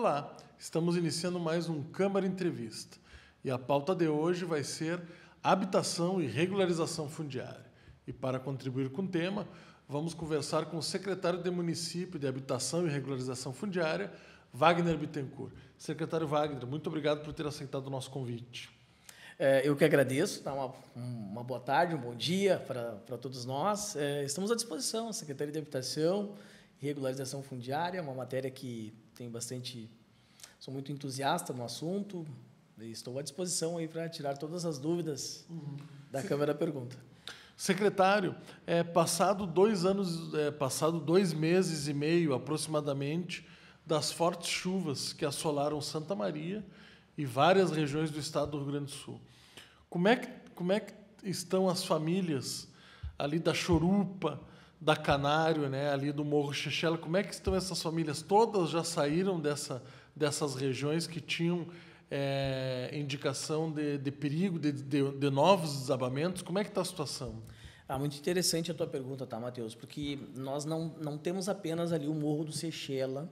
Olá, estamos iniciando mais um Câmara Entrevista e a pauta de hoje vai ser habitação e regularização fundiária. E para contribuir com o tema, vamos conversar com o secretário de Município de Habitação e Regularização Fundiária, Wagner Bittencourt. Secretário Wagner, muito obrigado por ter aceitado o nosso convite. É, eu que agradeço, tá? uma, uma boa tarde, um bom dia para todos nós. É, estamos à disposição, Secretaria de Habitação e Regularização Fundiária, uma matéria que tenho bastante, sou muito entusiasta no assunto e estou à disposição aí para tirar todas as dúvidas uhum. da Se... Câmara Pergunta. Secretário, é, passado dois anos, é, passado dois meses e meio aproximadamente das fortes chuvas que assolaram Santa Maria e várias regiões do Estado do Rio Grande do Sul, como é que como é que estão as famílias ali da Chorupa, da Canário, né, ali do Morro Xexela, como é que estão essas famílias? Todas já saíram dessa, dessas regiões que tinham é, indicação de, de perigo, de, de, de, novos desabamentos? Como é que está a situação? Ah, muito interessante a tua pergunta, tá, Matheus? Porque nós não, não temos apenas ali o Morro do Seixela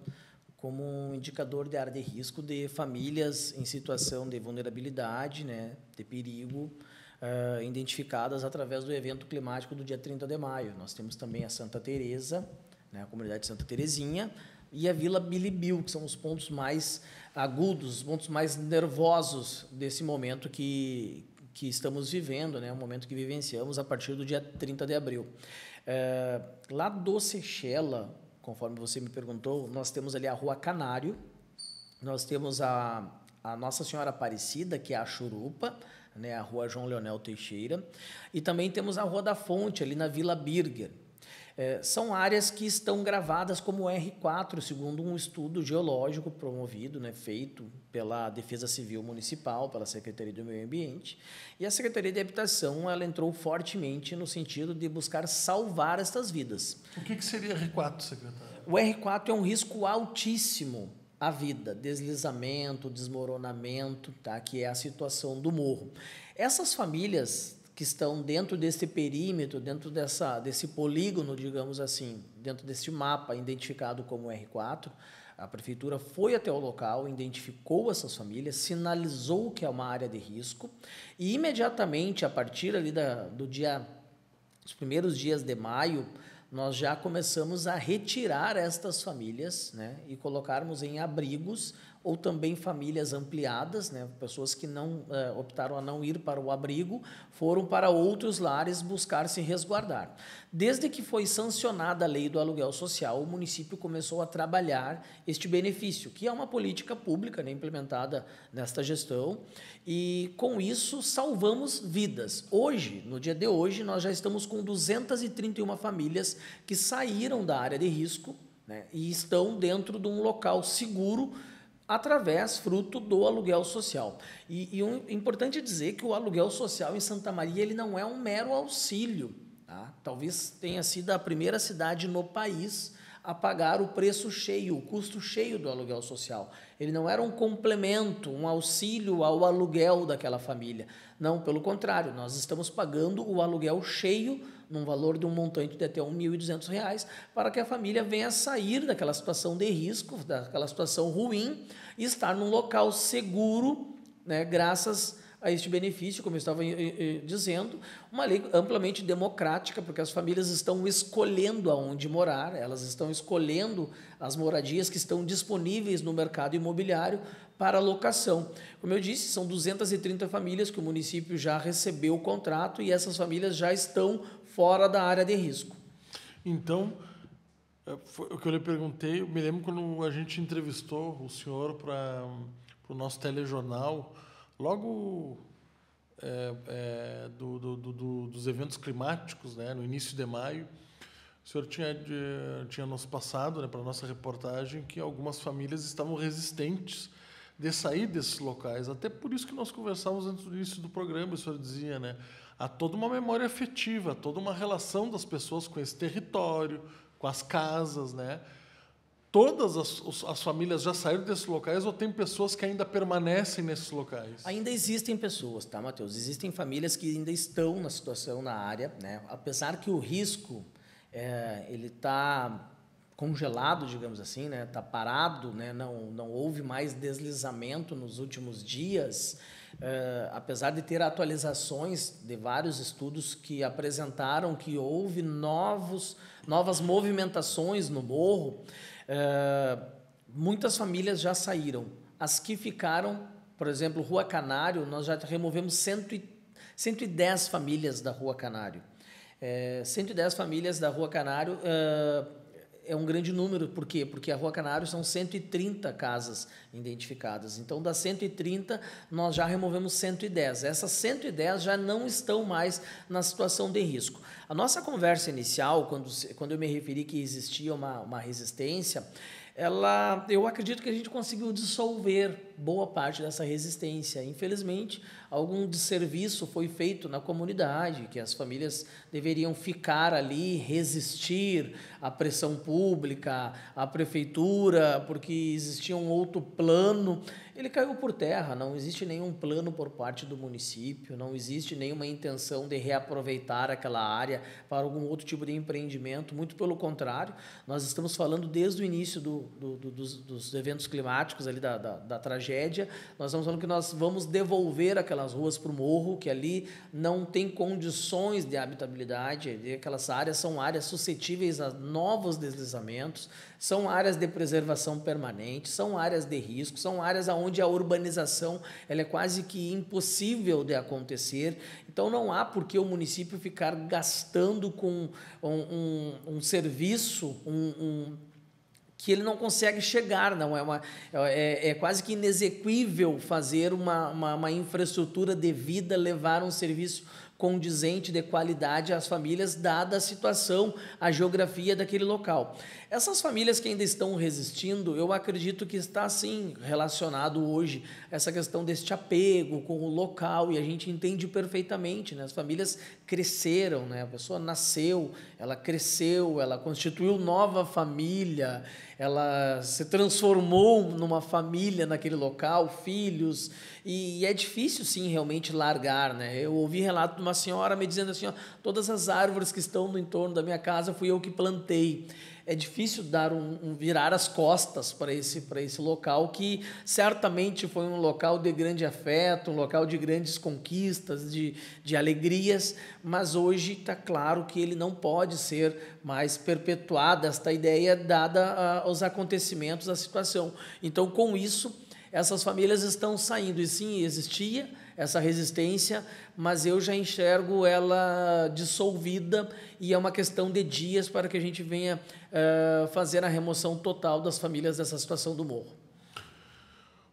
como um indicador de área de risco de famílias em situação de vulnerabilidade, né, de perigo, uh, identificadas através do evento climático do dia 30 de maio. Nós temos também a Santa Teresa, né, a comunidade Santa Terezinha, e a Vila Bilibil, que são os pontos mais agudos, os pontos mais nervosos desse momento que, que estamos vivendo, né, o momento que vivenciamos a partir do dia 30 de abril. lá do Seychella, conforme você me perguntou, nós temos ali a Rua Canário, nós temos a, a Nossa Senhora Aparecida, que é a Churupa, né, a Rua João Leonel Teixeira, e também temos a Rua da Fonte, ali na Vila Birger. É, são áreas que estão gravadas como R4, segundo um estudo geológico promovido, né, feito pela Defesa Civil Municipal, pela Secretaria do Meio Ambiente. E a Secretaria de Habitação ela entrou fortemente no sentido de buscar salvar estas vidas. O que, que seria R4, secretário? O R4 é um risco altíssimo a vida, deslizamento, desmoronamento, tá? que é a situação do morro. Essas famílias que estão dentro desse perímetro, dentro dessa, desse polígono, digamos assim, dentro desse mapa identificado como R4, a prefeitura foi até o local, identificou essas famílias, sinalizou que é uma área de risco e imediatamente, a partir ali da, do dia, dos primeiros dias de maio, nós já começamos a retirar estas famílias né, e colocarmos em abrigos ou também famílias ampliadas, né? pessoas que não eh, optaram a não ir para o abrigo, foram para outros lares buscar se resguardar. Desde que foi sancionada a lei do aluguel social, o município começou a trabalhar este benefício, que é uma política pública né, implementada nesta gestão, e com isso salvamos vidas. Hoje, no dia de hoje, nós já estamos com 231 famílias que saíram da área de risco né, e estão dentro de um local seguro através, fruto do aluguel social. E, e um, importante dizer que o aluguel social em Santa Maria ele não é um mero auxílio. Tá? Talvez tenha sido a primeira cidade no país a pagar o preço cheio, o custo cheio do aluguel social. Ele não era um complemento, um auxílio ao aluguel daquela família. Não, pelo contrário, nós estamos pagando o aluguel cheio num valor de um montante de até R$ 1.200, para que a família venha sair daquela situação de risco, daquela situação ruim, e estar num local seguro, né, graças a este benefício, como eu estava eh, eh, eh, dizendo, uma lei amplamente democrática, porque as famílias estão escolhendo aonde morar, elas estão escolhendo as moradias que estão disponíveis no mercado imobiliário para locação. Como eu disse, são 230 famílias que o município já recebeu o contrato e essas famílias já estão fora da área de risco. Então, eh, o que eu lhe perguntei, eu me lembro quando a gente entrevistou o senhor para o nosso telejornal, logo é, é, do, do, do, dos eventos climáticos, né, no início de maio, o senhor tinha, tinha nos passado, né, para a nossa reportagem, que algumas famílias estavam resistentes de sair desses locais. Até por isso que nós conversávamos antes do início do programa, o senhor dizia, né? há toda uma memória afetiva, toda uma relação das pessoas com esse território, com as casas, né? Todas as, as famílias já saíram desses locais ou tem pessoas que ainda permanecem nesses locais? Ainda existem pessoas, tá, Matheus? Existem famílias que ainda estão na situação na área, né? Apesar que o risco é, ele está congelado, digamos assim, né? Está parado, né? Não não houve mais deslizamento nos últimos dias. Eh, apesar de ter atualizações de vários estudos que apresentaram que houve novos, novas movimentações no morro, eh, muitas famílias já saíram. As que ficaram, por exemplo, Rua Canário, nós já removemos cento e, 110 famílias da Rua Canário. É, eh, 110 famílias da Rua Canário é um grande número, por quê? Porque a Rua Canário são 130 casas identificadas. Então, das 130, nós já removemos 110. Essas 110 já não estão mais na situação de risco. A nossa conversa inicial, quando, quando eu me referi que existia uma, uma resistência, ela, eu acredito que a gente conseguiu dissolver boa parte dessa resistência. Infelizmente, algum desserviço foi feito na comunidade, que as famílias deveriam ficar ali, resistir à pressão pública, à prefeitura, porque existia um outro plano. Ele caiu por terra, não existe nenhum plano por parte do município, não existe nenhuma intenção de reaproveitar aquela área para algum outro tipo de empreendimento, muito pelo contrário, nós estamos falando desde o início do, do, do dos, dos, eventos climáticos, ali da, da, da tragédia tragédia, nós estamos falando que nós vamos devolver aquelas ruas para o morro, que ali não tem condições de habitabilidade, aquelas áreas são áreas suscetíveis a novos deslizamentos, são áreas de preservação permanente, são áreas de risco, são áreas onde a urbanização ela é quase que impossível de acontecer. Então não há por que o município ficar gastando com um, um, um serviço, um, um que ele não consegue chegar, não é, uma, é, é quase que inexequível fazer uma, uma, uma infraestrutura devida, levar um serviço condizente de qualidade às famílias, dada a situação, a geografia daquele local. Essas famílias que ainda estão resistindo, eu acredito que está sim relacionado hoje essa questão deste apego com o local e a gente entende perfeitamente, né? As famílias cresceram, né? A pessoa nasceu, ela cresceu, ela constituiu nova família, ela se transformou numa família naquele local, filhos, e, é difícil sim realmente largar, né? Eu ouvi relato de uma senhora me dizendo assim, ó, todas as árvores que estão no entorno da minha casa fui eu que plantei é difícil dar um, um virar as costas para esse, esse local que certamente foi um local de grande afeto, um local de grandes conquistas, de, de alegrias, mas hoje está claro que ele não pode ser mais perpetuado esta ideia dada ah, aos acontecimentos, à situação. Então, com isso, essas famílias estão saindo e sim existia essa resistência, mas eu já enxergo ela dissolvida e é uma questão de dias para que a gente venha uh, fazer a remoção total das famílias dessa situação do morro.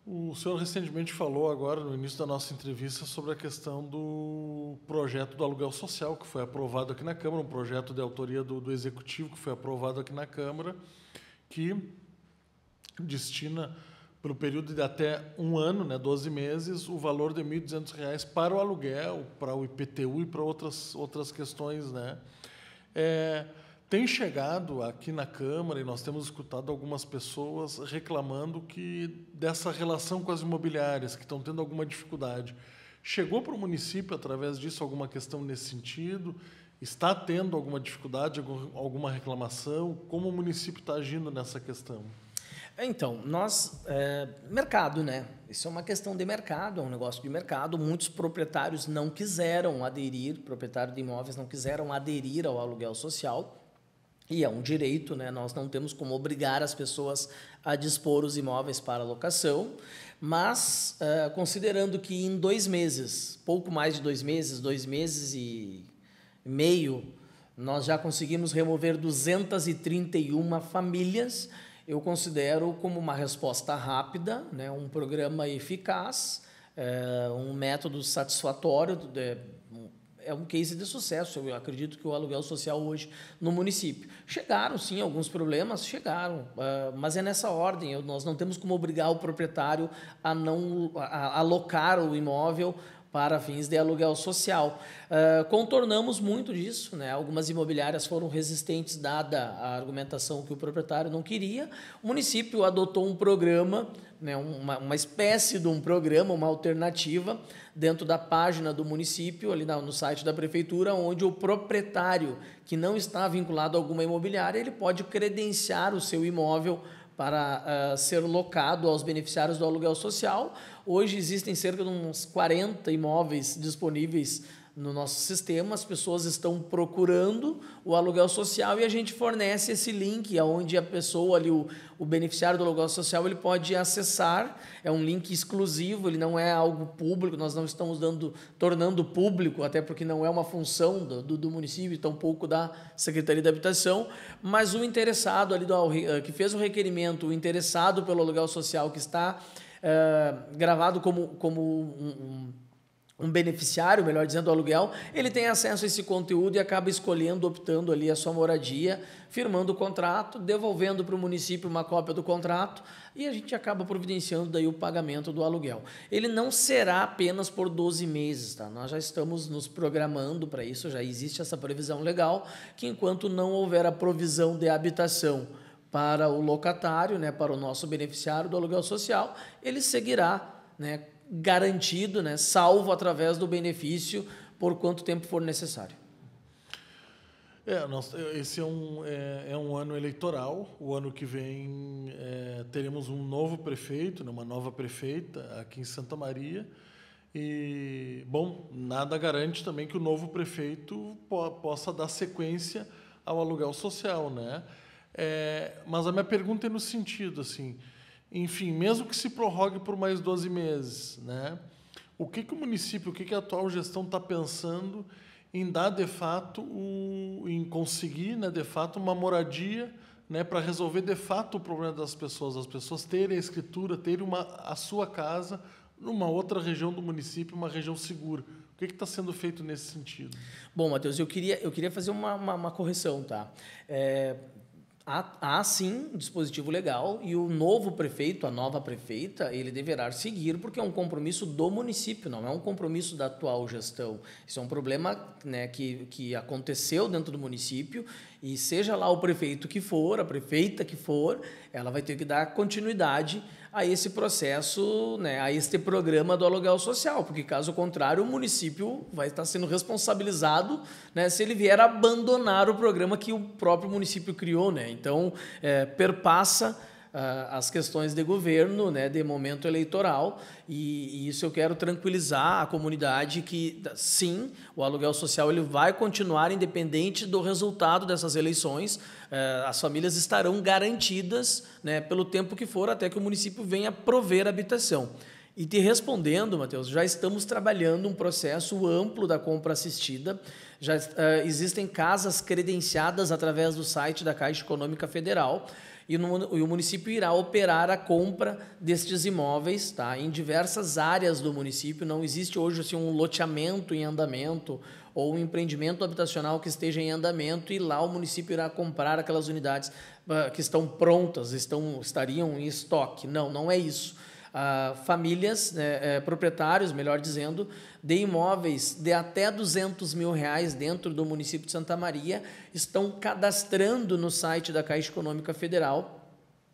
O senhor recentemente falou agora no início da nossa entrevista sobre a questão do projeto do aluguel social que foi aprovado aqui na Câmara, um projeto de autoria do, do executivo que foi aprovado aqui na Câmara, que destina para o período de até um ano, né, 12 meses, o valor de R$ 1.200 para o aluguel, para o IPTU e para outras, outras questões. Né? É, tem chegado aqui na Câmara, e nós temos escutado algumas pessoas reclamando que dessa relação com as imobiliárias, que estão tendo alguma dificuldade. Chegou para o município, através disso, alguma questão nesse sentido? Está tendo alguma dificuldade, alguma reclamação? Como o município está agindo nessa questão? Então, nós. É, mercado, né? Isso é uma questão de mercado, é um negócio de mercado. Muitos proprietários não quiseram aderir, proprietário de imóveis não quiseram aderir ao aluguel social. E é um direito, né? Nós não temos como obrigar as pessoas a dispor os imóveis para locação, mas é, considerando que em dois meses, pouco mais de dois meses, dois meses e meio, nós já conseguimos remover 231 famílias eu considero como uma resposta rápida, né, um programa eficaz, é, um método satisfatório, é, é um case de sucesso, eu acredito que o aluguel social hoje no município. Chegaram, sim, alguns problemas, chegaram, é, mas é nessa ordem, nós não temos como obrigar o proprietário a não a alocar o imóvel para fins de aluguel social. Uh, contornamos muito disso, né? Algumas imobiliárias foram resistentes dada a argumentação que o proprietário não queria. O município adotou um programa, né? uma, uma espécie de um programa, uma alternativa dentro da página do município, ali no site da prefeitura, onde o proprietário que não está vinculado a alguma imobiliária, ele pode credenciar o seu imóvel para uh, ser locado aos beneficiários do aluguel social. Hoje existem cerca de uns 40 imóveis disponíveis no nosso sistema, as pessoas estão procurando o aluguel social e a gente fornece esse link aonde a pessoa ali, o, o beneficiário do aluguel social, ele pode acessar. É um link exclusivo, ele não é algo público, nós não estamos dando, tornando público, até porque não é uma função do, do, do município e tampouco da Secretaria da Habitação, mas o interessado ali do, eh, que fez o requerimento, o interessado pelo aluguel social que está uh, gravado como, como um, um um beneficiário, melhor dizendo, do aluguel, ele tem acesso a esse conteúdo e acaba escolhendo, optando ali a sua moradia, firmando o contrato, devolvendo para o município uma cópia do contrato e a gente acaba providenciando daí o pagamento do aluguel. Ele não será apenas por 12 meses, tá? Nós já estamos nos programando para isso, já existe essa previsão legal que enquanto não houver a provisão de habitação para o locatário, né, para o nosso beneficiário do aluguel social, ele seguirá, né, garantido, né, salvo através do benefício por quanto tempo for necessário. É, nós, é, esse é um, é, é, um ano eleitoral. O ano que vem é, teremos um novo prefeito, né, uma nova prefeita aqui em Santa Maria. E, bom, nada garante também que o novo prefeito po possa dar sequência ao aluguel social, né? É, mas a minha pergunta é no sentido, assim, enfim, mesmo que se prorrogue por mais 12 meses, né? O que, que o município, o que, que a atual gestão está pensando em dar de fato, o, em conseguir, né, de fato, uma moradia né, para resolver de fato o problema das pessoas, as pessoas terem a escritura, terem uma, a sua casa numa outra região do município, uma região segura. O que está sendo feito nesse sentido? Bom, Matheus, eu queria, eu queria fazer uma, uma, uma correção, tá? É, há, há sim um dispositivo legal e o novo prefeito, a nova prefeita, ele deverá seguir, porque é um compromisso do município, não é um compromisso da atual gestão. Isso é um problema né, que, que aconteceu dentro do município e seja lá o prefeito que for, a prefeita que for, ela vai ter que dar continuidade a esse processo, né, a este programa do aluguel social, porque caso contrário o município vai estar sendo responsabilizado né, se ele vier abandonar o programa que o próprio município criou. Né? Então, é, perpassa ah, as questões de governo, né, de momento eleitoral, e, e, isso eu quero tranquilizar a comunidade que sim, o aluguel social ele vai continuar independente do resultado dessas eleições, ah, as famílias estarão garantidas, né, pelo tempo que for até que o município venha prover habitação. E te respondendo, Matheus, já estamos trabalhando um processo amplo da compra assistida. Já uh, existem casas credenciadas através do site da Caixa Econômica Federal e, no, e o município irá operar a compra destes imóveis tá? em diversas áreas do município. Não existe hoje assim, um loteamento em andamento ou um empreendimento habitacional que esteja em andamento e lá o município irá comprar aquelas unidades ah, que estão prontas, estão, estariam em estoque. Não, não é isso famílias, né, é, proprietários, melhor dizendo, de imóveis de até 200 mil reais dentro do município de Santa Maria estão cadastrando no site da Caixa Econômica Federal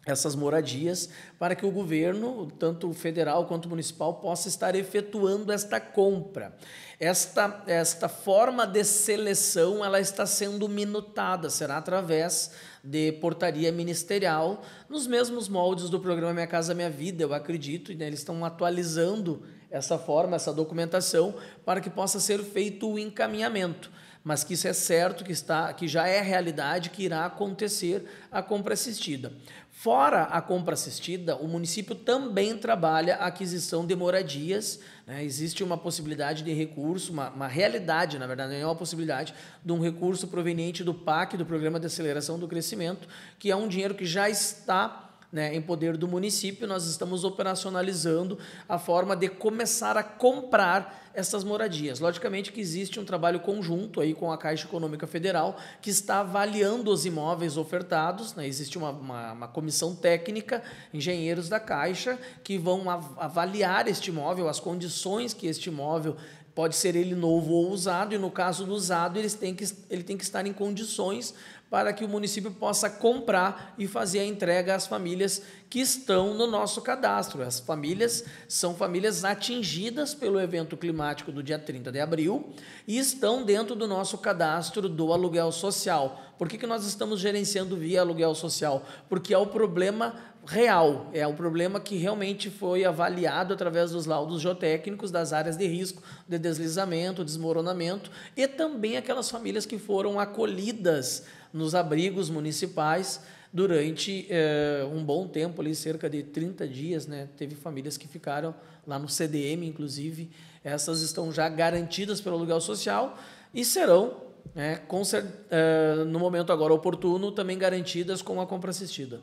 essas moradias para que o governo, tanto federal quanto municipal, possa estar efetuando esta compra. Esta, esta forma de seleção ela está sendo minutada, será através de portaria ministerial, nos mesmos moldes do programa Minha Casa Minha Vida, eu acredito, e né, eles estão atualizando essa forma, essa documentação, para que possa ser feito o encaminhamento mas que isso é certo, que, está, que já é realidade, que irá acontecer a compra assistida. Fora a compra assistida, o município também trabalha a aquisição de moradias. Né? Existe uma possibilidade de recurso, uma, uma realidade, na verdade, não é uma possibilidade, de um recurso proveniente do PAC, do Programa de Aceleração do Crescimento, que é um dinheiro que já está né, em poder do município, nós estamos operacionalizando a forma de começar a comprar essas moradias. Logicamente que existe um trabalho conjunto aí com a Caixa Econômica Federal, que está avaliando os imóveis ofertados, né? existe uma, uma, uma, comissão técnica, engenheiros da Caixa, que vão avaliar este imóvel, as condições que este imóvel pode ser ele novo ou usado, e no caso do usado, eles têm que, ele tem que estar em condições para que o município possa comprar e fazer a entrega às famílias que estão no nosso cadastro. As famílias são famílias atingidas pelo evento climático do dia 30 de abril e estão dentro do nosso cadastro do aluguel social. Por que, que nós estamos gerenciando via aluguel social? Porque é o problema real, é o problema que realmente foi avaliado através dos laudos geotécnicos das áreas de risco de deslizamento, desmoronamento e também aquelas famílias que foram acolhidas nos abrigos municipais durante eh, um bom tempo, ali, cerca de 30 dias. Né? Teve famílias que ficaram lá no CDM, inclusive. Essas estão já garantidas pelo aluguel social e serão, né, com, eh, no momento agora oportuno, também garantidas com a compra assistida.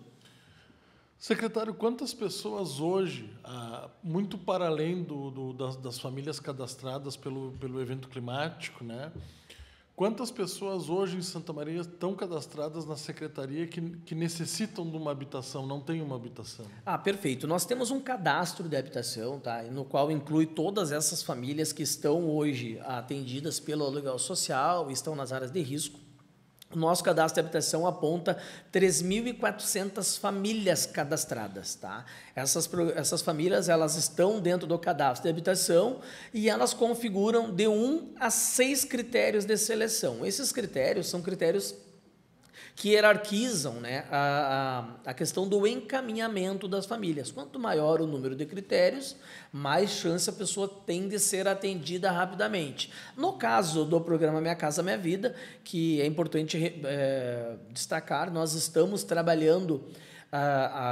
Secretário, quantas pessoas hoje, ah, muito para além do, do das, das, famílias cadastradas pelo, pelo evento climático, né? Quantas pessoas hoje em Santa Maria estão cadastradas na secretaria que, que necessitam de uma habitação, não têm uma habitação? Ah, perfeito. Nós temos um cadastro de habitação, tá? no qual inclui todas essas famílias que estão hoje atendidas pelo aluguel social, estão nas áreas de risco. O nosso cadastro de habitação aponta 3.400 famílias cadastradas, tá? Essas, essas famílias, elas estão dentro do cadastro de habitação e elas configuram de um a seis critérios de seleção. Esses critérios são critérios que hierarquizam né, a, a, a, questão do encaminhamento das famílias. Quanto maior o número de critérios, mais chance a pessoa tem de ser atendida rapidamente. No caso do programa Minha Casa Minha Vida, que é importante é, destacar, nós estamos trabalhando a,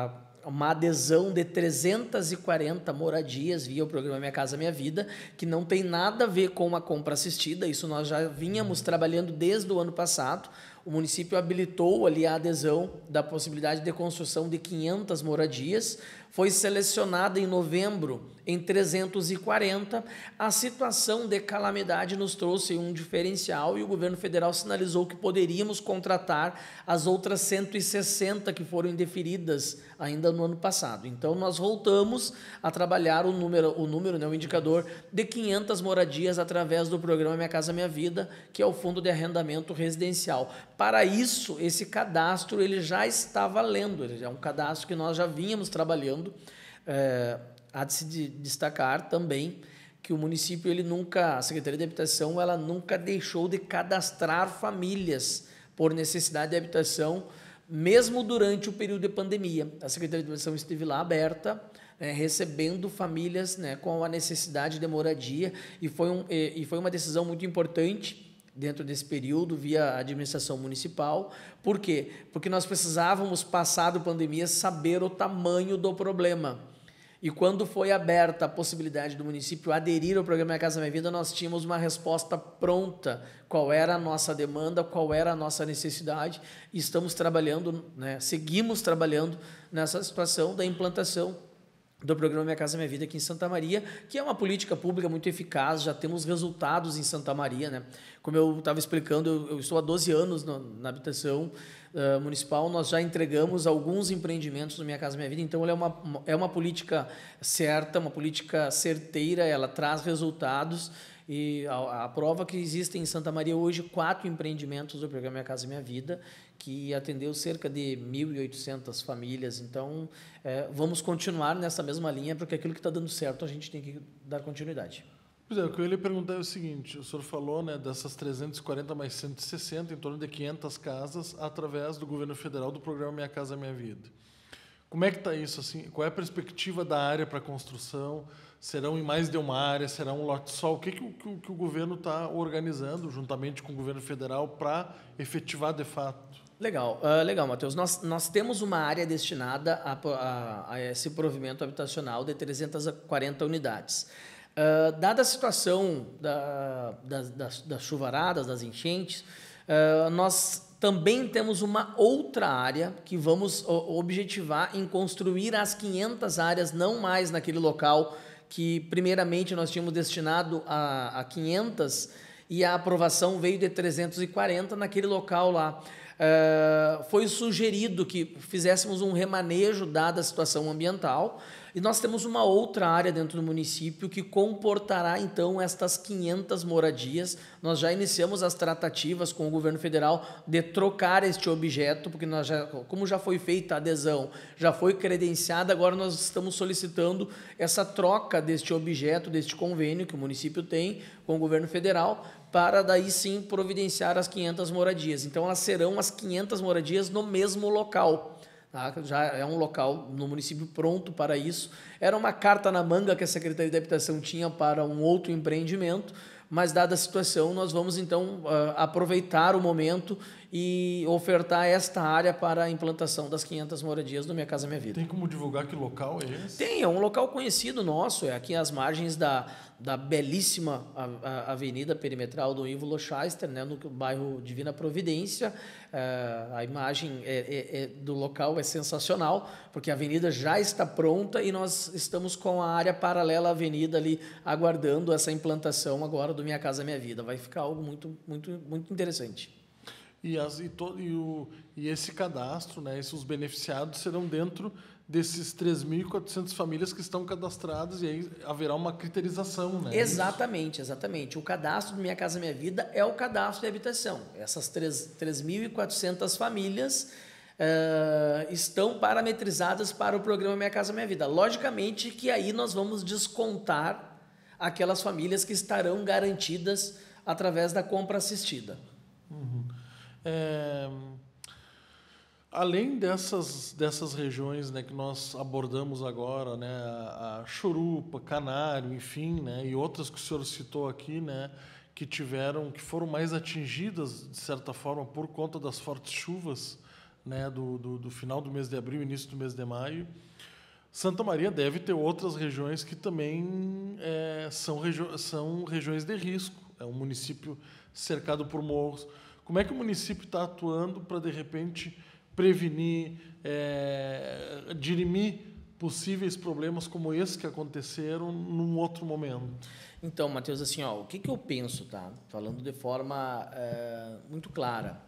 ah, a uma adesão de 340 moradias via o programa Minha Casa Minha Vida, que não tem nada a ver com a compra assistida, isso nós já vínhamos trabalhando desde o ano passado o município habilitou ali a adesão da possibilidade de construção de 500 moradias foi selecionada em novembro, em 340, a situação de calamidade nos trouxe um diferencial e o governo federal sinalizou que poderíamos contratar as outras 160 que foram indeferidas ainda no ano passado. Então nós voltamos a trabalhar o número, o número, né, o indicador de 500 moradias através do programa Minha Casa Minha Vida, que é o Fundo de Arrendamento Residencial. Para isso, esse cadastro ele já está valendo, é um cadastro que nós já vínhamos trabalhando trabalhando. É, há de se destacar também que o município ele nunca, a Secretaria de Habitação ela nunca deixou de cadastrar famílias por necessidade de habitação, mesmo durante o período de pandemia. A Secretaria de Habitação esteve lá aberta, né, recebendo famílias né, com a necessidade de moradia e foi, um, e, e foi uma decisão muito importante dentro desse período via administração municipal. Por quê? Porque nós precisávamos, passado a pandemia, saber o tamanho do problema. E quando foi aberta a possibilidade do município aderir ao programa Minha Casa Minha Vida, nós tínhamos uma resposta pronta. Qual era a nossa demanda, qual era a nossa necessidade. E estamos trabalhando, né, seguimos trabalhando nessa situação da implantação do programa Minha Casa Minha Vida aqui em Santa Maria, que é uma política pública muito eficaz, já temos resultados em Santa Maria. Né? Como eu estava explicando, eu, eu, estou há 12 anos no, na habitação uh, municipal, nós já entregamos alguns empreendimentos no Minha Casa Minha Vida, então ela é uma, uma é uma política certa, uma política certeira, ela traz resultados e a, a prova que existem em Santa Maria hoje quatro empreendimentos do programa Minha Casa Minha Vida, que atendeu cerca de 1.800 famílias. Então, é, vamos continuar nessa mesma linha, porque aquilo que está dando certo a gente tem que dar continuidade. Pois é, o que eu ia lhe perguntar é o seguinte: o senhor falou né, dessas 340 mais 160, em torno de 500 casas, através do governo federal do programa Minha Casa Minha Vida. Como é que está isso? Assim? Qual é a perspectiva da área para construção? serão em mais de uma área, será um lote só. O que, que, que, que o governo está organizando juntamente com o governo federal para efetivar de fato? Legal, uh, legal, Matheus. Nós, nós temos uma área destinada a, a, a esse provimento habitacional de 340 unidades. Uh, dada a situação da, da, das, das, chuvaradas, das enchentes, uh, nós também temos uma outra área que vamos objetivar em construir as 500 áreas, não mais naquele local que primeiramente nós tínhamos destinado a, a 500 e a aprovação veio de 340 naquele local lá. Eh, foi sugerido que fizéssemos um remanejo dada a situação ambiental. E nós temos uma outra área dentro do município que comportará então estas 500 moradias. Nós já iniciamos as tratativas com o governo federal de trocar este objeto, porque nós já, como já foi feita a adesão, já foi credenciada, agora nós estamos solicitando essa troca deste objeto, deste convênio que o município tem com o governo federal, para daí sim providenciar as 500 moradias. Então elas serão as 500 moradias no mesmo local. Tá? Já é um local no município pronto para isso. Era uma carta na manga que a Secretaria de Habitação tinha para um outro empreendimento, mas dada a situação, nós vamos então ah, aproveitar o momento e ofertar esta área para a implantação das 500 moradias do Minha Casa Minha Vida. Tem como divulgar que local é esse? Tem, é um local conhecido nosso, é aqui às margens da, da belíssima avenida perimetral do Ivo Lochester, né, no bairro Divina Providência. É, a imagem é, é, é, do local é sensacional, porque a avenida já está pronta e nós estamos com a área paralela à avenida ali, aguardando essa implantação agora do Minha Casa Minha Vida. Vai ficar algo muito, muito, muito interessante e, as, e, to, e, o, e esse cadastro, né, esses beneficiados serão dentro desses 3.400 famílias que estão cadastradas e aí haverá uma criterização, né? É exatamente, exatamente. O cadastro do Minha Casa Minha Vida é o cadastro de habitação. Essas 3.400 famílias uh, estão parametrizadas para o programa Minha Casa Minha Vida. Logicamente que aí nós vamos descontar aquelas famílias que estarão garantidas através da compra assistida. É, além dessas, dessas regiões né, que nós abordamos agora, né, a, Churupa, Canário, enfim, né, e outras que o senhor citou aqui, né, que tiveram, que foram mais atingidas de certa forma por conta das fortes chuvas, né, do, do, do final do mês de abril, início do mês de maio. Santa Maria deve ter outras regiões que também é, são, regi são regiões de risco. É um município cercado por morros. Como é que o município está atuando para, de repente, prevenir, é, dirimir possíveis problemas como esse que aconteceram num outro momento? Então, Matheus, assim, ó, o que, que eu penso, tá? Falando de forma é, muito clara.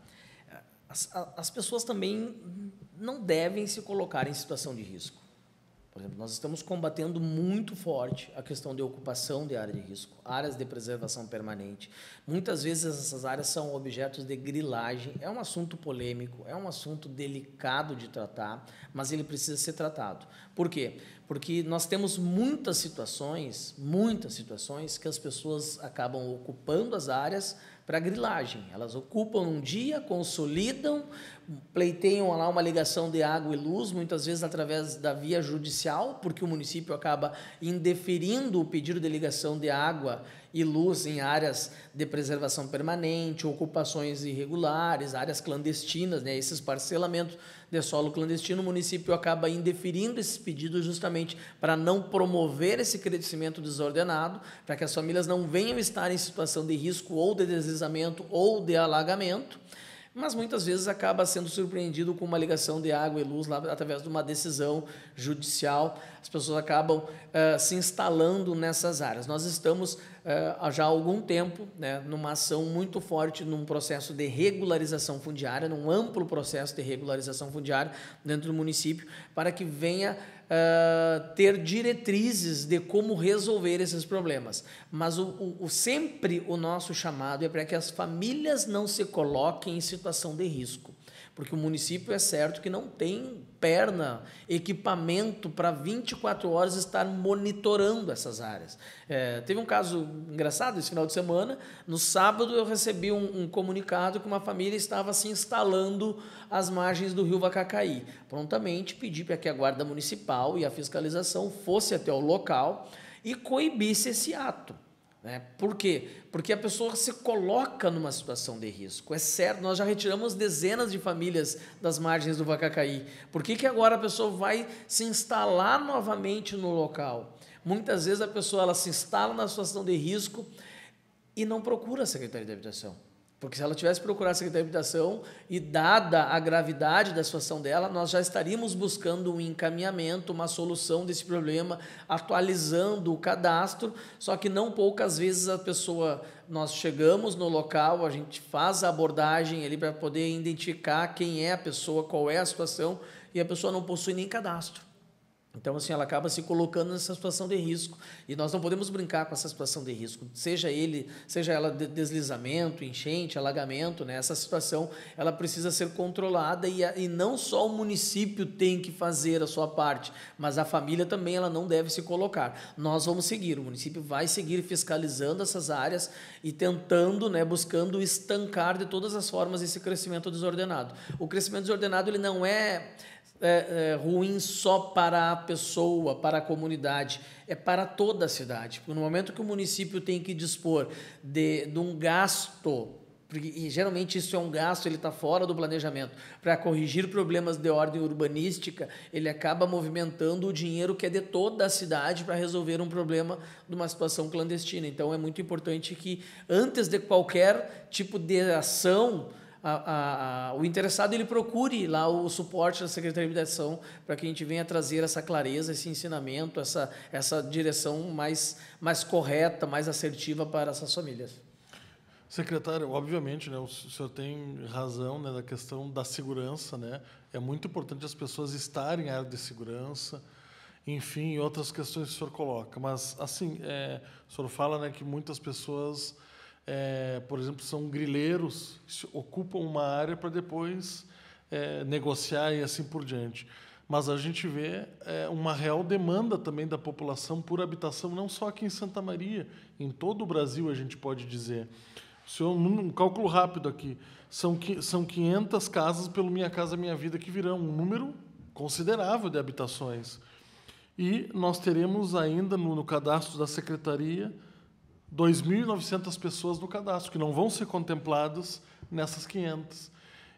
As, as pessoas também não devem se colocar em situação de risco. Por exemplo, nós estamos combatendo muito forte a questão de ocupação de área de risco, áreas de preservação permanente. Muitas vezes essas áreas são objetos de grilagem. É um assunto polêmico, é um assunto delicado de tratar, mas ele precisa ser tratado. Por quê? Porque nós temos muitas situações, muitas situações que as pessoas acabam ocupando as áreas para grilagem. Elas ocupam um dia, consolidam, pleiteiam lá uma ligação de água e luz, muitas vezes através da via judicial, porque o município acaba indeferindo o pedido de ligação de água e luz em áreas de preservação permanente, ocupações irregulares, áreas clandestinas, né, esses parcelamentos de solo clandestino, o município acaba indeferindo esses pedidos justamente para não promover esse crescimento desordenado, para que as famílias não venham estar em situação de risco ou de deslizamento ou de alagamento mas muitas vezes acaba sendo surpreendido com uma ligação de água e luz lá através de uma decisão judicial. As pessoas acabam uh, se instalando nessas áreas. Nós estamos uh, já há algum tempo né, numa ação muito forte, num processo de regularização fundiária, num amplo processo de regularização fundiária dentro do município, para que venha uh, ter diretrizes de como resolver esses problemas. Mas o, o, o sempre o nosso chamado é para que as famílias não se coloquem em situação de risco porque o município é certo que não tem perna, equipamento para 24 horas estar monitorando essas áreas. É, teve um caso engraçado esse final de semana. No sábado eu recebi um, um, comunicado que uma família estava se instalando às margens do rio Vacacaí. Prontamente pedi para que a guarda municipal e a fiscalização fosse até o local e coibisse esse ato. Né? Por quê? Porque a pessoa se coloca numa situação de risco. É certo, nós já retiramos dezenas de famílias das margens do Vacacaí. Por que, que agora a pessoa vai se instalar novamente no local? Muitas vezes a pessoa ela se instala na situação de risco e não procura a Secretaria de Habitação. Porque se ela tivesse procurado a Secretaria de Habitação e dada a gravidade da situação dela, nós já estaríamos buscando um encaminhamento, uma solução desse problema, atualizando o cadastro. Só que não poucas vezes a pessoa, nós chegamos no local, a gente faz a abordagem ali para poder identificar quem é a pessoa, qual é a situação, e a pessoa não possui nem cadastro. Então, assim, ela acaba se colocando nessa situação de risco. E nós não podemos brincar com essa situação de risco. Seja ele, seja ela deslizamento, enchente, alagamento, né? Essa situação, ela precisa ser controlada e, a, e não só o município tem que fazer a sua parte, mas a família também, ela não deve se colocar. Nós vamos seguir, o município vai seguir fiscalizando essas áreas e tentando, né, buscando estancar de todas as formas esse crescimento desordenado. O crescimento desordenado, ele não é é, é, ruim só para a pessoa, para a comunidade, é para toda a cidade. Porque no momento que o município tem que dispor de, de um gasto, e geralmente isso é um gasto, ele está fora do planejamento, para corrigir problemas de ordem urbanística, ele acaba movimentando o dinheiro que é de toda a cidade para resolver um problema de uma situação clandestina. Então é muito importante que, antes de qualquer tipo de ação, a, a, o interessado ele procure lá o suporte da Secretaria de Habitação para que a gente venha trazer essa clareza, esse ensinamento, essa, essa direção mais, mais correta, mais assertiva para essas famílias. Secretário, obviamente, né, o senhor tem razão né, na questão da segurança. Né? É muito importante as pessoas estarem em área de segurança, enfim, outras questões que o senhor coloca. Mas, assim, é, o senhor fala né, que muitas pessoas é, por exemplo, são grileiros, ocupam uma área para depois é, negociar e assim por diante. Mas a gente vê é, uma real demanda também da população por habitação, não só aqui em Santa Maria, em todo o Brasil, a gente pode dizer. Se um cálculo rápido aqui, são, são 500 casas pelo Minha Casa Minha Vida que virão, um número considerável de habitações. E nós teremos ainda no, no cadastro da secretaria 2.900 pessoas no cadastro, que não vão ser contempladas nessas 500.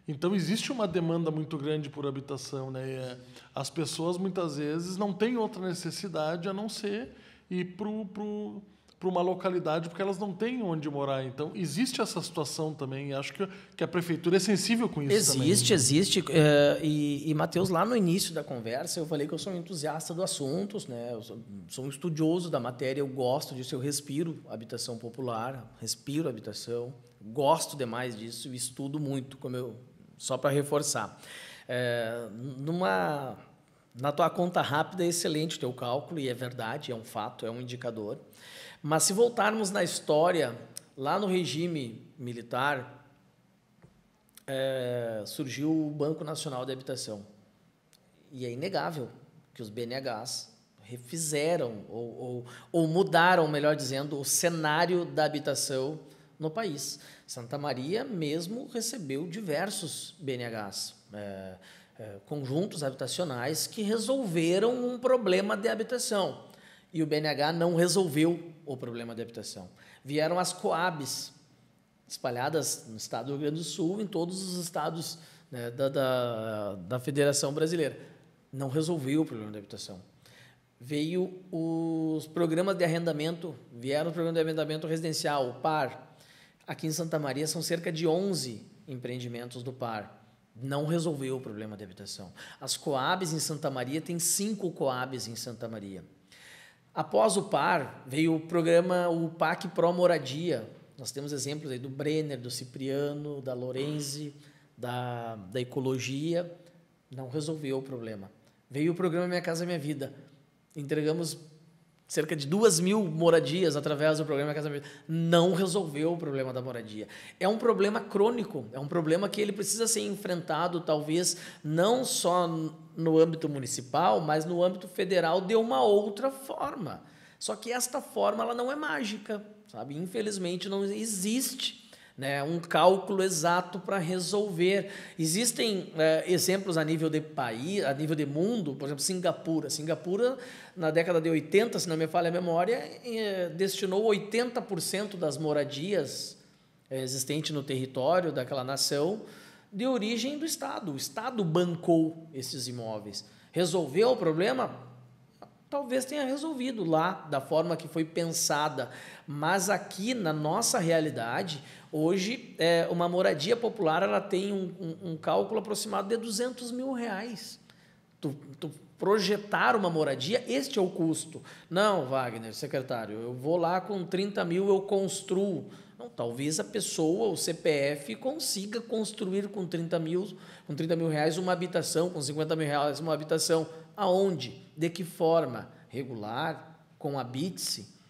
Então, existe uma demanda muito grande por habitação. Né? Eh, as pessoas, muitas vezes, não têm outra necessidade a não ser ir para o para uma localidade porque elas não têm onde morar. Então, existe essa situação também. Acho que, que a prefeitura é sensível com isso existe, também. Existe, né? existe. Eh, e, e Matheus, lá no início da conversa, eu falei que eu sou um entusiasta do assunto, né? eu sou, sou um estudioso da matéria, eu gosto disso, eu respiro habitação popular, respiro habitação, gosto demais disso e estudo muito, como eu, só para reforçar. É, numa, na tua conta rápida é excelente o teu cálculo, e é verdade, é um fato, é um indicador. Mas se voltarmos na história, lá no regime militar, é, surgiu o Banco Nacional de Habitação. E é inegável que os BNHs refizeram ou, ou, ou mudaram, melhor dizendo, o cenário da habitação no país. Santa Maria mesmo recebeu diversos BNHs, é, é, conjuntos habitacionais que resolveram um problema de habitação. E o BNH não resolveu o problema de habitação. Vieram as Coabs, espalhadas no estado do Rio Grande do Sul, em todos os estados né, da, da, da Federação Brasileira. Não resolveu o problema da habitação. Veio os programas de arrendamento, vieram o programa de arrendamento residencial, o PAR. Aqui em Santa Maria são cerca de 11 empreendimentos do PAR não resolveu o problema da habitação. As Coabs em Santa Maria, tem cinco Coabs em Santa Maria. Após o PAR, veio o programa, o PAC Pro Moradia. Nós temos exemplos aí do Brenner, do Cipriano, da Lorenzi, da, da Ecologia. Não resolveu o problema. Veio o programa Minha Casa Minha Vida. Entregamos cerca de duas mil moradias através do programa Casa Minha Vida. Não resolveu o problema da moradia. É um problema crônico, é um problema que ele precisa ser enfrentado, talvez, não só no âmbito municipal, mas no âmbito federal de uma outra forma. Só que esta forma ela não é mágica, sabe? Infelizmente não existe né, um cálculo exato para resolver. Existem é, exemplos a nível de país, a nível de mundo, por exemplo, Singapura. Singapura, na década de 80, se não me falha a memória, é, destinou 80% das moradias é, existentes no território daquela nação de origem do Estado. O Estado bancou esses imóveis. Resolveu o problema? Talvez tenha resolvido lá da forma que foi pensada, mas aqui na nossa realidade, hoje é, uma moradia popular ela tem um, um, um, cálculo aproximado de 200 mil reais. Tu, tu projetar uma moradia, este é o custo. Não, Wagner, secretário, eu vou lá com 30 mil, eu construo. Não, talvez a pessoa, o CPF, consiga construir com 30 mil, com 30 mil reais uma habitação, com 50 mil reais uma habitação. Aonde? De que forma? Regular? Com a BITSE?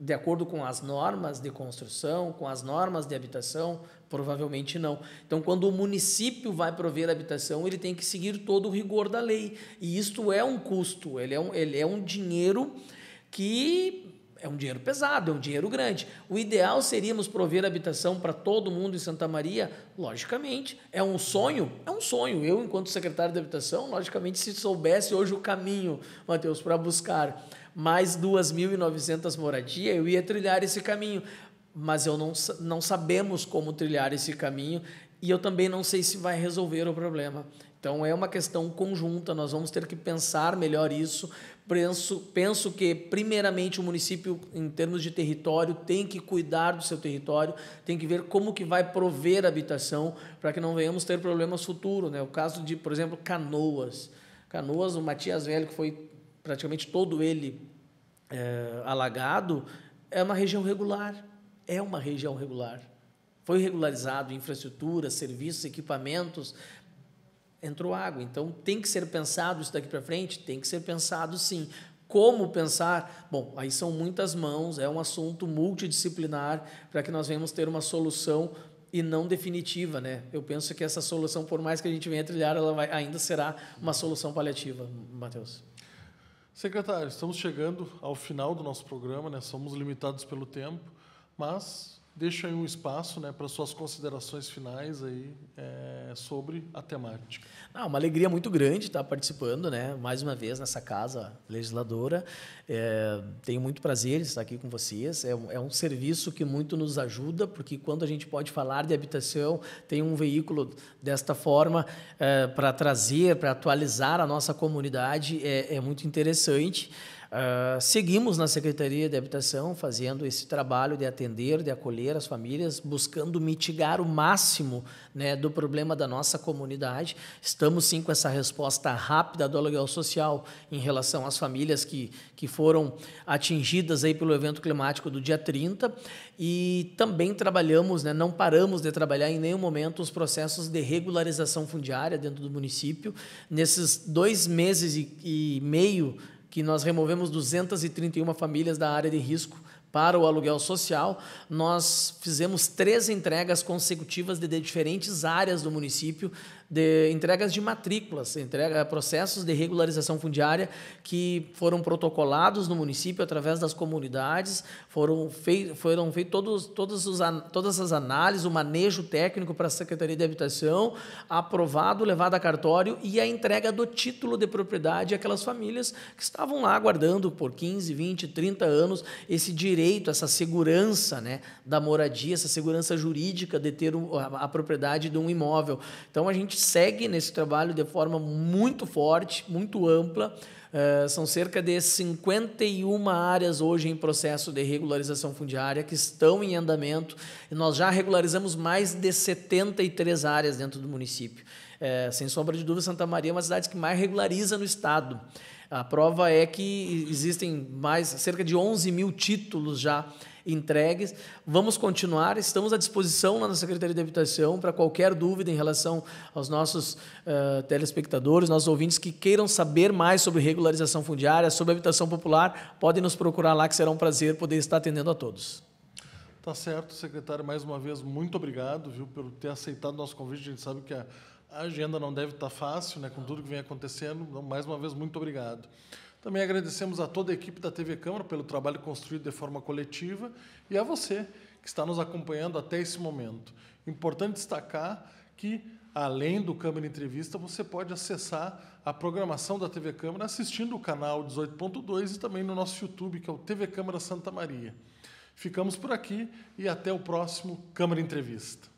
de acordo com as normas de construção, com as normas de habitação? Provavelmente não. Então, quando o município vai prover a habitação, ele tem que seguir todo o rigor da lei. E isto é um custo, ele é um, ele é um dinheiro que é um dinheiro pesado, é um dinheiro grande. O ideal seríamos prover habitação para todo mundo em Santa Maria, logicamente. É um sonho? É um sonho. Eu, enquanto secretário de habitação, logicamente, se soubesse hoje o caminho, Matheus, para buscar mais 2.900 moradias, eu ia trilhar esse caminho. Mas eu não, não sabemos como trilhar esse caminho e eu também não sei se vai resolver o problema. Então é uma questão conjunta, nós vamos ter que pensar melhor isso, Penso, penso que, primeiramente, o município, em termos de território, tem que cuidar do seu território, tem que ver como que vai prover habitação para que não venhamos ter problemas futuros. Né? O caso de, por exemplo, Canoas. Canoas, o Matias Velho, que foi praticamente todo ele é, alagado, é uma região regular. É uma região regular. Foi regularizado infraestrutura, serviços, equipamentos, entrou água. Então tem que ser pensado isso daqui para frente? Tem que ser pensado sim. Como pensar? Bom, aí são muitas mãos, é um assunto multidisciplinar para que nós venhamos ter uma solução e não definitiva, né? Eu penso que essa solução, por mais que a gente venha trilhar, ela vai, ainda será uma solução paliativa, Matheus. Secretário, estamos chegando ao final do nosso programa, né? Somos limitados pelo tempo, mas deixo aí um espaço né, para suas considerações finais aí, é, sobre a temática. Ah, uma alegria muito grande estar participando, né, mais uma vez, nessa casa legisladora. É, tenho muito prazer estar aqui com vocês. É, é, um serviço que muito nos ajuda, porque quando a gente pode falar de habitação, tem um veículo desta forma é, para trazer, para atualizar a nossa comunidade, é, é muito interessante. Ah, seguimos na Secretaria de Habitação fazendo esse trabalho de atender, de acolher as famílias, buscando mitigar o máximo né, do problema da nossa comunidade. Estamos sim com essa resposta rápida do aluguel social em relação às famílias que, que foram atingidas aí pelo evento climático do dia 30 e também trabalhamos, né, não paramos de trabalhar em nenhum momento os processos de regularização fundiária dentro do município. Nesses dois meses e, e meio que nós removemos 231 famílias da área de risco para o aluguel social, nós fizemos três entregas consecutivas de, de diferentes áreas do município, de entregas de matrículas, entrega, processos de regularização fundiária que foram protocolados no município através das comunidades, foram feitos foram feitos todos, todos os, todas as análises, o manejo técnico para a Secretaria de Habitação, aprovado, levado a cartório e a entrega do título de propriedade àquelas famílias que estavam lá aguardando por 15, 20, 30 anos esse direito direito, essa segurança né, da moradia, essa segurança jurídica de ter a, propriedade de um imóvel. Então a gente segue nesse trabalho de forma muito forte, muito ampla. Uh, são cerca de 51 áreas hoje em processo de regularização fundiária que estão em andamento e nós já regularizamos mais de 73 áreas dentro do município. É, sem sombra de dúvida, Santa Maria é uma das cidades que mais regulariza no estado. A prova é que existem mais cerca de 11 mil títulos já entregues. Vamos continuar, estamos à disposição lá na Secretaria de Habitação para qualquer dúvida em relação aos nossos uh, telespectadores, nossos ouvintes que queiram saber mais sobre regularização fundiária, sobre habitação popular, podem nos procurar lá, que será um prazer poder estar atendendo a todos. Tá certo, secretário, mais uma vez, muito obrigado viu, por ter aceitado o nosso convite. A gente sabe que a a agenda não deve estar fácil, né, com tudo que vem acontecendo. Então, mais uma vez, muito obrigado. Também agradecemos a toda a equipe da TV Câmara pelo trabalho construído de forma coletiva e a você que está nos acompanhando até esse momento. Importante destacar que, além do Câmara Entrevista, você pode acessar a programação da TV Câmara assistindo o canal 18.2 e também no nosso YouTube, que é o TV Câmara Santa Maria. Ficamos por aqui e até o próximo Câmara Entrevista.